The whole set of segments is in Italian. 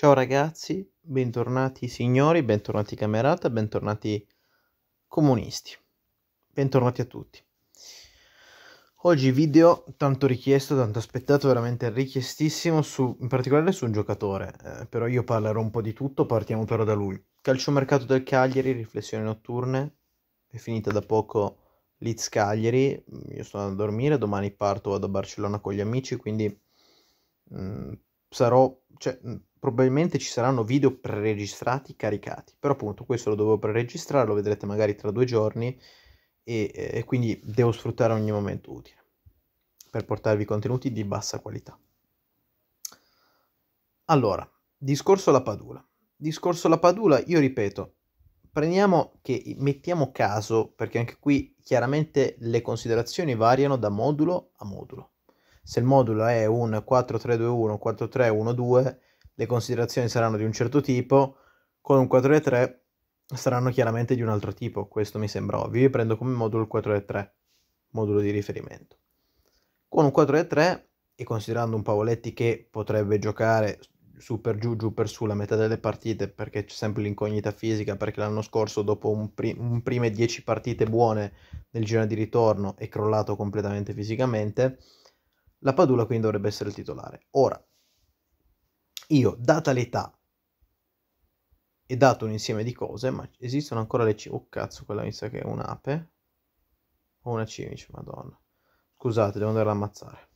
Ciao ragazzi, bentornati signori, bentornati camerata, bentornati comunisti, bentornati a tutti. Oggi video tanto richiesto, tanto aspettato, veramente richiestissimo, su, in particolare su un giocatore, eh, però io parlerò un po' di tutto, partiamo però da lui. Calciomercato del Cagliari, riflessioni notturne, è finita da poco Leeds Cagliari, mm, io sto andando a dormire, domani parto, vado a Barcellona con gli amici, quindi mh, mm, sarò... Cioè, mm, probabilmente ci saranno video preregistrati caricati, però appunto questo lo dovevo preregistrare, lo vedrete magari tra due giorni e, eh, e quindi devo sfruttare ogni momento utile per portarvi contenuti di bassa qualità. Allora, discorso alla Padula. Discorso la Padula, io ripeto, prendiamo che mettiamo caso, perché anche qui chiaramente le considerazioni variano da modulo a modulo. Se il modulo è un 4321, 4312, le considerazioni saranno di un certo tipo, con un 4 e 3 saranno chiaramente di un altro tipo, questo mi sembra ovvio, io prendo come modulo il 4 e 3, modulo di riferimento. Con un 4 e 3 e considerando un Pavoletti che potrebbe giocare su per giù, giù per su la metà delle partite perché c'è sempre l'incognita fisica perché l'anno scorso dopo un, pri- un prime 10 partite buone nel giro di ritorno è crollato completamente fisicamente la Padula quindi dovrebbe essere il titolare ora io, data l'età e dato un insieme di cose, ma esistono ancora le cimici. Oh cazzo, quella mi sa che è un'ape o una cimice, madonna. Scusate, devo andare a ammazzare.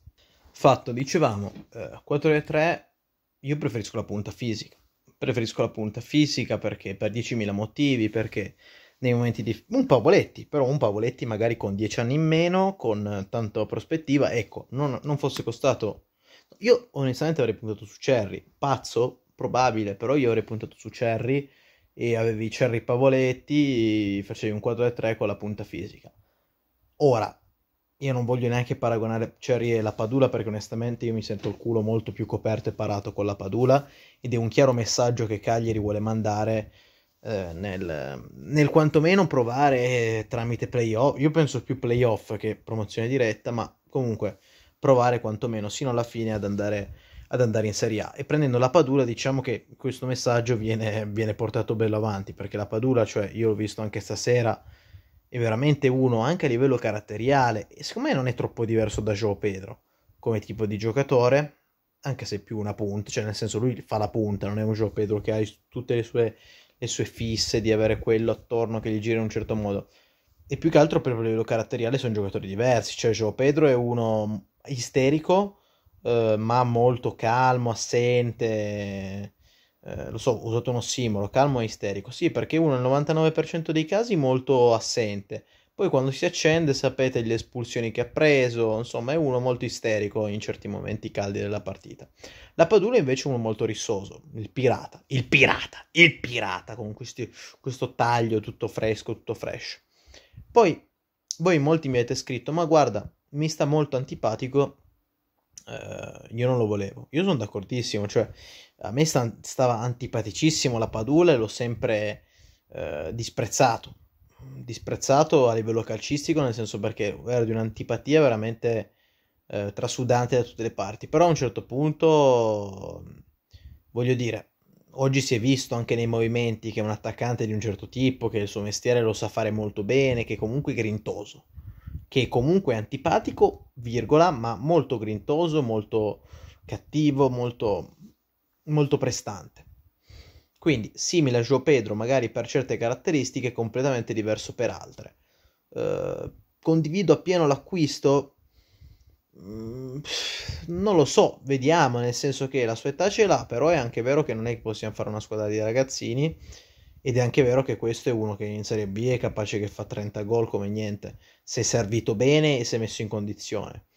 Fatto, dicevamo, eh, 4 e 3, io preferisco la punta fisica. Preferisco la punta fisica perché per 10.000 motivi, perché nei momenti di... un Pavoletti, però un Pavoletti magari con 10 anni in meno, con tanta prospettiva, ecco, non, non fosse costato Certo. Io onestamente avrei puntato su Cerri, pazzo, probabile, però io avrei puntato su Cerri e avevi Cerri Pavoletti, facevi un 4-3 con la punta fisica. Ora, io non voglio neanche paragonare Cerri e la Padula perché onestamente io mi sento il culo molto più coperto e parato con la Padula ed è un chiaro messaggio che Cagliari vuole mandare eh, nel, nel, quantomeno provare tramite playoff, io penso più playoff che promozione diretta, ma comunque provare quantomeno sino alla fine ad andare, ad andare in Serie A. E prendendo la Padula diciamo che questo messaggio viene, viene portato bello avanti, perché la Padula, cioè io l'ho visto anche stasera, è veramente uno anche a livello caratteriale e secondo me non è troppo diverso da Joe Pedro come tipo di giocatore, anche se più una punta, cioè nel senso lui fa la punta, non è un Joe Pedro che ha tutte le sue, le sue fisse di avere quello attorno che gli gira in un certo modo. E più che altro per livello caratteriale sono giocatori diversi, cioè Joe Pedro è uno isterico, eh, ma molto calmo, assente. Eh, lo so, ho usato uno ossimolo, calmo e isterico. Sì, perché uno nel 99% dei casi molto assente. Poi quando si accende sapete le espulsioni che ha preso, insomma è uno molto isterico in certi momenti caldi della partita. La Padula invece uno molto rissoso, il pirata, il pirata, il pirata con questi, questo taglio tutto fresco, tutto fresh. Poi voi molti mi avete scritto, ma guarda, mi sta molto antipatico, eh, io non lo volevo. Io sono d'accordissimo, cioè a me sta, stava antipaticissimo la Padula e l'ho sempre eh, disprezzato. Disprezzato a livello calcistico, nel senso perché era di un'antipatia veramente eh, trasudante da tutte le parti. Però a un certo punto, voglio dire, oggi si è visto anche nei movimenti che è un attaccante di un certo tipo, che il suo mestiere lo sa fare molto bene, che comunque è grintoso che comunque antipatico, virgola, ma molto grintoso, molto cattivo, molto, molto prestante. Quindi simile a Gio Pedro, magari per certe caratteristiche, completamente diverso per altre. Eh, condivido appieno l'acquisto? Mm, non lo so, vediamo, nel senso che la sua età ce l'ha, però è anche vero che non è che possiamo fare una squadra di ragazzini ed è anche vero che questo è uno che in Serie B è capace che fa 30 gol come niente, se è servito bene e se è messo in condizione.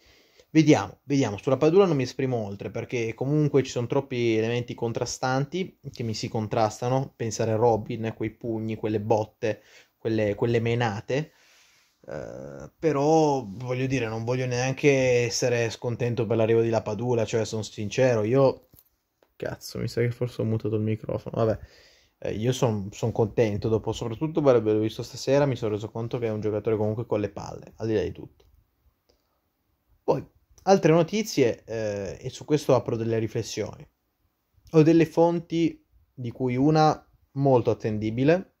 Vediamo, vediamo, sulla Padula non mi esprimo oltre perché comunque ci sono troppi elementi contrastanti che mi si contrastano, pensare a Robin, quei pugni, quelle botte, quelle, quelle menate, Uh, però voglio dire, non voglio neanche essere scontento per l'arrivo di La Padula, cioè sono sincero, io cazzo, mi sa che forse ho mutato il microfono, vabbè eh, io sono son contento dopo, soprattutto per averlo visto stasera, mi sono reso conto che è un giocatore comunque con le palle, al di là di tutto. Poi, altre notizie, eh, e su questo apro delle riflessioni. Ho delle fonti, di cui una molto attendibile,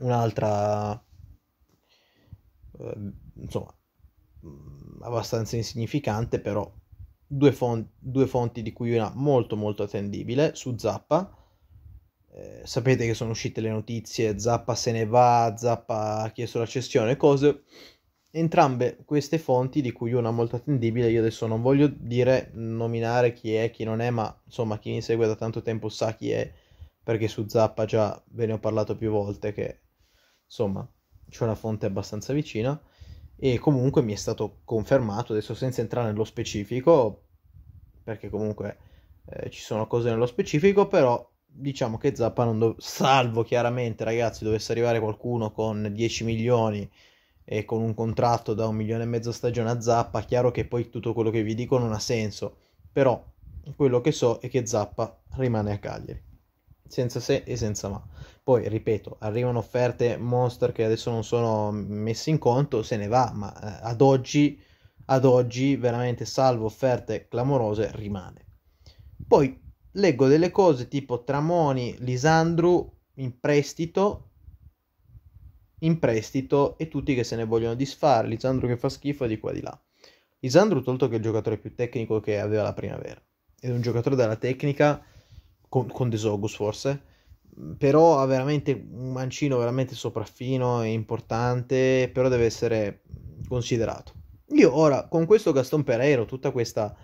un'altra, eh, insomma, mm, abbastanza insignificante, però due, fon- due fonti di cui una molto molto attendibile su Zappa eh, sapete che sono uscite le notizie, Zappa se ne va, Zappa ha chiesto la cessione, cose. Entrambe queste fonti, di cui una molto attendibile, io adesso non voglio dire, nominare chi è, chi non è, ma insomma chi mi segue da tanto tempo sa chi è, perché su Zappa già ve ne ho parlato più volte, che insomma c'è una fonte abbastanza vicina, e comunque mi è stato confermato, adesso senza entrare nello specifico, perché comunque eh, ci sono cose nello specifico, però diciamo che Zappa non dov- salvo chiaramente ragazzi dovesse arrivare qualcuno con 10 milioni e con un contratto da un milione e mezzo stagione a Zappa chiaro che poi tutto quello che vi dico non ha senso però quello che so è che Zappa rimane a Cagliari senza se e senza ma poi ripeto arrivano offerte monster che adesso non sono messe in conto se ne va ma eh, ad oggi ad oggi veramente salvo offerte clamorose rimane poi leggo delle cose tipo Tramoni, Lisandru in prestito, in prestito e tutti che se ne vogliono disfare, Lisandru che fa schifo di qua di là. Lisandru tolto che è il giocatore più tecnico che aveva la primavera. è un giocatore della tecnica, con, con Desogus forse, però ha veramente un mancino veramente sopraffino e importante, però deve essere considerato. Io ora, con questo Gaston Pereiro, tutta questa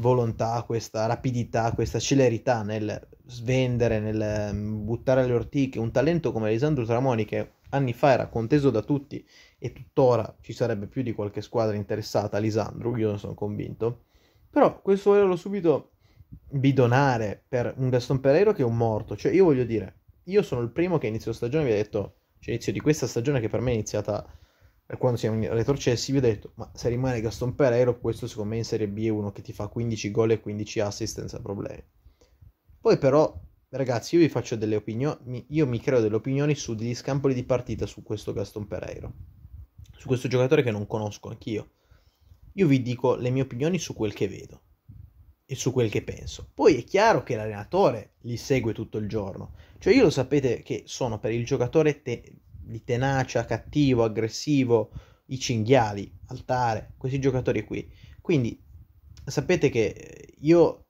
volontà, questa rapidità, questa celerità nel svendere, nel mm, buttare alle ortiche un talento come Alessandro Tramoni che anni fa era conteso da tutti e tuttora ci sarebbe più di qualche squadra interessata a Lisandro, io ne sono convinto. Però questo volerlo subito bidonare per un Gaston Pereiro che è un morto, cioè io voglio dire, io sono il primo che inizio stagione vi ha detto, cioè inizio di questa stagione che per me è iniziata quando siamo retrocessi, vi ho detto, ma se rimane Gaston Pereiro, questo secondo me in Serie B è uno che ti fa 15 gol e 15 assist senza problemi. Poi però, ragazzi, io vi faccio delle opinioni, io mi creo delle opinioni su degli scampoli di partita su questo Gaston Pereiro, su questo giocatore che non conosco anch'io. Io vi dico le mie opinioni su quel che vedo e su quel che penso. Poi è chiaro che l'allenatore li segue tutto il giorno. Cioè io lo sapete che sono per il giocatore te- di tenacia, cattivo, aggressivo, i cinghiali, altare, questi giocatori qui. Quindi sapete che io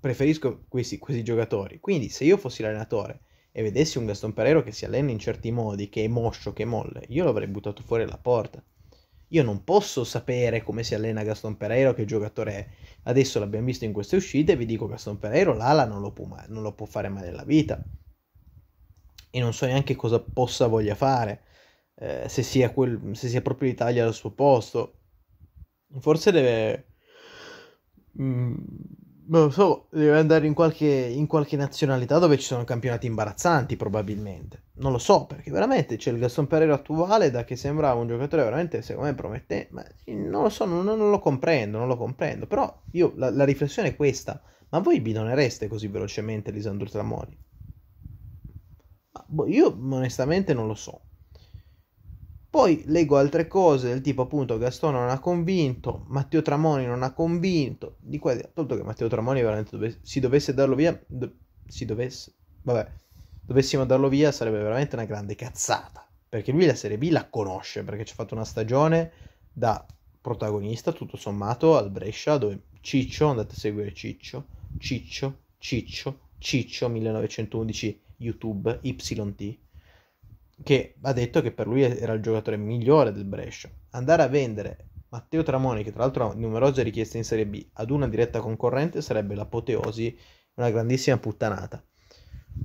preferisco questi, questi giocatori. Quindi se io fossi l'allenatore e vedessi un Gaston Pereiro che si allena in certi modi, che è moscio, che è molle, io l'avrei buttato fuori alla porta. Io non posso sapere come si allena Gaston Pereiro, che giocatore è. Adesso l'abbiamo visto in queste uscite, e vi dico Gaston Pereiro l'ala non lo può, non lo può fare mai nella vita e non so neanche cosa possa voglia fare, eh, se, sia quel, se sia proprio l'Italia al suo posto. Forse deve... Mm, non lo so, deve andare in qualche, in qualche, nazionalità dove ci sono campionati imbarazzanti probabilmente. Non lo so, perché veramente c'è il Gaston Pereira attuale da che sembra un giocatore veramente, secondo me, promettente. Ma non lo so, non, non, lo comprendo, non lo comprendo. Però io, la, la riflessione è questa. Ma voi bidonereste così velocemente Lisandro Tramoni? Boh, io onestamente non lo so. Poi leggo altre cose del tipo appunto Gastone non ha convinto, Matteo Tramoni non ha convinto, di quelli, appunto che Matteo Tramoni veramente dove, si dovesse darlo via, do, si dovesse, vabbè, dovessimo darlo via sarebbe veramente una grande cazzata, perché lui la Serie B la conosce, perché ci ha fatto una stagione da protagonista tutto sommato al Brescia dove Ciccio, andate a seguire Ciccio, Ciccio, Ciccio, Ciccio 1911 YouTube YT che ha detto che per lui era il giocatore migliore del Brescia. Andare a vendere Matteo Tramoni, che tra l'altro ha numerose richieste in Serie B, ad una diretta concorrente sarebbe l'apoteosi, una grandissima puttanata.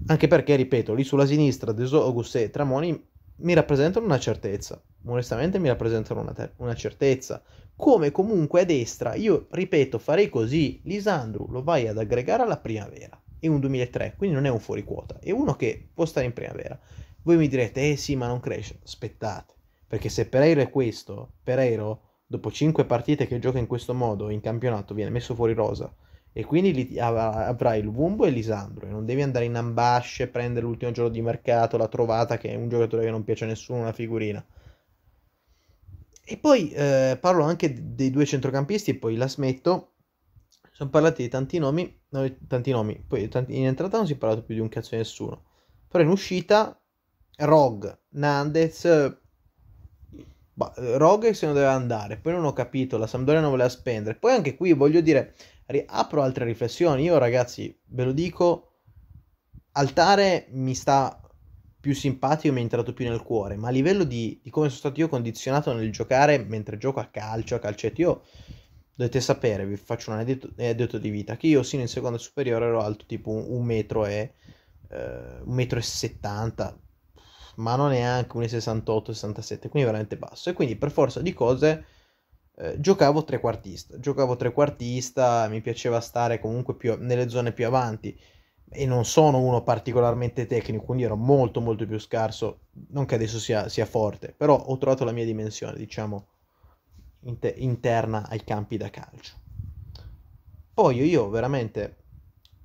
Anche perché, ripeto, lì sulla sinistra Deso, Auguste e Tramoni mi rappresentano una certezza. Onestamente mi rappresentano una, ter- una certezza. Come comunque a destra, io ripeto, farei così. Lisandro lo vai ad aggregare alla primavera e un 2003, quindi non è un fuori quota, è uno che può stare in primavera. Voi mi direte, eh sì, ma non cresce. Aspettate, perché se Pereiro è questo, Pereiro dopo 5 partite che gioca in questo modo in campionato viene messo fuori rosa e quindi li, avrai il Wumbo e l'Isandro e non devi andare in ambasce, prendere l'ultimo giorno di mercato, la trovata che è un giocatore che non piace a nessuno, una figurina. E poi eh, parlo anche dei due centrocampisti e poi la smetto sono parlati di tanti nomi, tanti nomi, poi in entrata non si è parlato più di un cazzo di nessuno, però in uscita Rogue, Nandez, bah, Rogue se ne doveva andare, poi non ho capito, la Sampdoria non voleva spendere, poi anche qui voglio dire, apro altre riflessioni, io ragazzi ve lo dico, Altare mi sta più simpatico, mi è entrato più nel cuore, ma a livello di, di come sono stato io condizionato nel giocare mentre gioco a calcio, a calcetto, io Dovete sapere, vi faccio un eh, aneddoto di vita, che io sino in seconda superiore ero alto tipo un metro e... Uh, e settanta, ma non neanche un 68, 67 quindi veramente basso. E quindi per forza di cose eh, giocavo trequartista. Giocavo trequartista, mi piaceva stare comunque più, nelle zone più avanti e non sono uno particolarmente tecnico, quindi ero molto molto più scarso, non che adesso sia, sia forte, però ho trovato la mia dimensione, diciamo inter- interna ai campi da calcio. Poi io veramente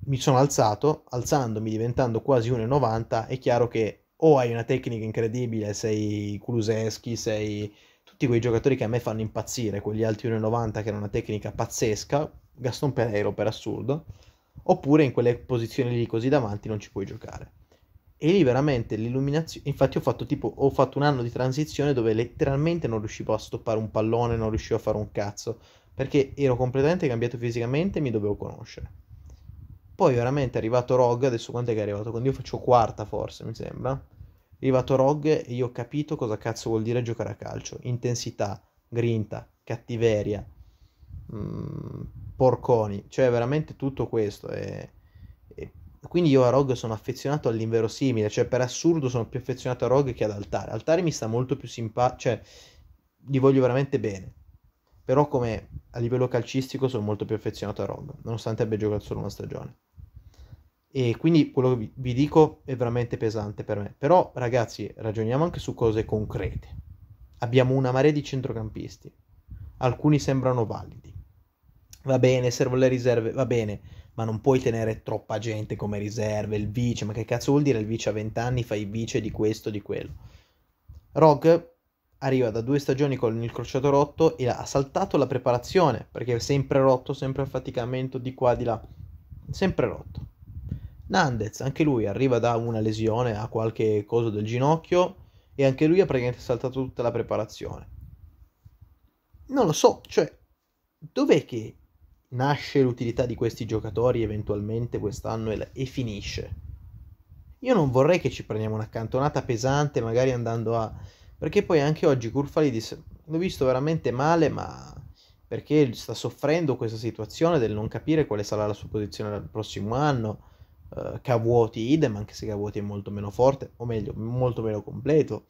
mi sono alzato, alzandomi, diventando quasi 1,90, è chiaro che o hai una tecnica incredibile, sei Kuluseschi, sei tutti quei giocatori che a me fanno impazzire, quegli altri 1,90 che hanno una tecnica pazzesca, Gaston Pereiro per assurdo, oppure in quelle posizioni lì così davanti non ci puoi giocare e lì veramente l'illuminazione infatti ho fatto tipo ho fatto un anno di transizione dove letteralmente non riuscivo a stoppare un pallone non riuscivo a fare un cazzo perché ero completamente cambiato fisicamente e mi dovevo conoscere poi veramente è arrivato Rog adesso è che è arrivato quando io faccio quarta forse mi sembra è arrivato Rog e io ho capito cosa cazzo vuol dire giocare a calcio intensità grinta cattiveria mh, mm, porconi cioè veramente tutto questo è quindi io a Rogue sono affezionato all'inverosimile, cioè per assurdo sono più affezionato a Rogue che ad Altare. Altare mi sta molto più simpatico, cioè li voglio veramente bene. Però come a livello calcistico sono molto più affezionato a Rogue, nonostante abbia giocato solo una stagione. E quindi quello che vi dico è veramente pesante per me. Però ragazzi, ragioniamo anche su cose concrete. Abbiamo una marea di centrocampisti. Alcuni sembrano validi. Va bene, servono le riserve, va bene ma non puoi tenere troppa gente come riserve, il vice, ma che cazzo vuol dire il vice a 20 anni, fai vice di questo, di quello. Rog arriva da due stagioni con il crociato rotto e ha saltato la preparazione, perché è sempre rotto, sempre affaticamento di qua, di là, sempre rotto. Nandez, anche lui arriva da una lesione, a qualche cosa del ginocchio e anche lui ha praticamente saltato tutta la preparazione. Non lo so, cioè, dov'è che nasce l'utilità di questi giocatori eventualmente quest'anno e, e finisce. Io non vorrei che ci prendiamo una cantonata pesante, magari andando a... Perché poi anche oggi Curfalidis l'ho visto veramente male, ma perché sta soffrendo questa situazione del non capire quale sarà la sua posizione il prossimo anno. Uh, eh, Cavuoti idem, anche se Cavuoti è molto meno forte, o meglio, molto meno completo.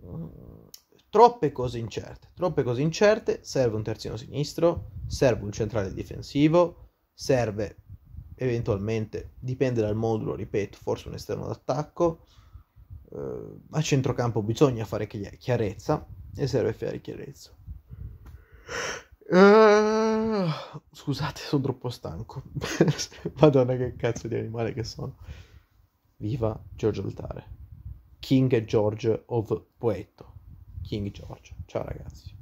Uh, Troppe cose incerte, troppe cose incerte, serve un terzino sinistro, serve un centrale difensivo, serve eventualmente, dipende dal modulo, ripeto, forse un esterno d'attacco. Uh, a centrocampo bisogna fare chiarezza e serve fare chiarezza. Uh, scusate, sono troppo stanco. Madonna, che cazzo di animale che sono. Viva Giorgio Altare, King George of Poetto. King George. Ciao ragazzi.